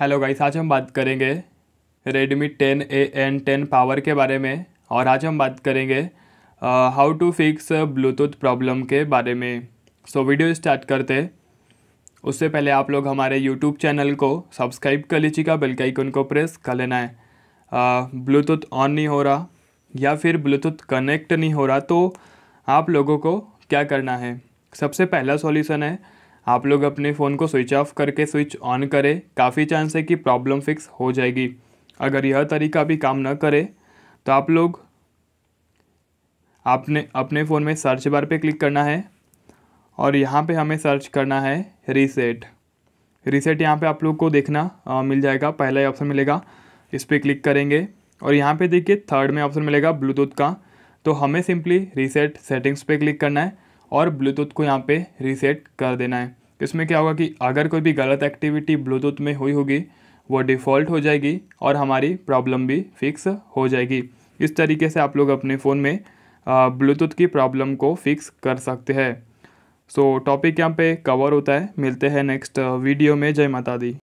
hello guys आज हम बात करेंगे Redmi ten A and ten power के बारे में और आज हम बात करेंगे how to fix Bluetooth problem के बारे में सो so, वीडियो स्टार्ट करते उससे पहले आप लोग हमारे यूट्यूब चैनल को सब्सक्राइब कर लीजिएगा बेल के आइकन को प्रेस कर लेना है ब्लूटूथ ऑन नहीं हो रहा या फिर ब्लूटूथ कनेक्ट नहीं हो रहा तो आप लोगों को क्या करना है सबसे पहला सॉल्यूशन है आप लोग अपने फ़ोन को स्विच ऑफ करके स्विच ऑन करें काफ़ी चांस है कि प्रॉब्लम फिक्स हो जाएगी अगर यह तरीका भी काम न करे तो आप लोग आपने अपने फ़ोन में सर्च बार पे क्लिक करना है और यहाँ पे हमें सर्च करना है रीसेट रीसेट यहाँ पे आप लोग को देखना आ, मिल जाएगा पहला ही ऑप्शन मिलेगा इस पर क्लिक करेंगे और यहाँ पे देखिए थर्ड में ऑप्शन मिलेगा ब्लूटूथ का तो हमें सिंपली रीसेट सेटिंग्स पे क्लिक करना है और ब्लूटूथ को यहाँ पे रीसेट कर देना है इसमें क्या होगा कि अगर कोई भी गलत एक्टिविटी ब्लूटूथ में हुई होगी वो डिफ़ॉल्ट हो जाएगी और हमारी प्रॉब्लम भी फिक्स हो जाएगी इस तरीके से आप लोग अपने फ़ोन में ब्लूटूथ की प्रॉब्लम को फिक्स कर सकते हैं सो टॉपिक यहाँ पे कवर होता है मिलते हैं नेक्स्ट वीडियो में जय माता दी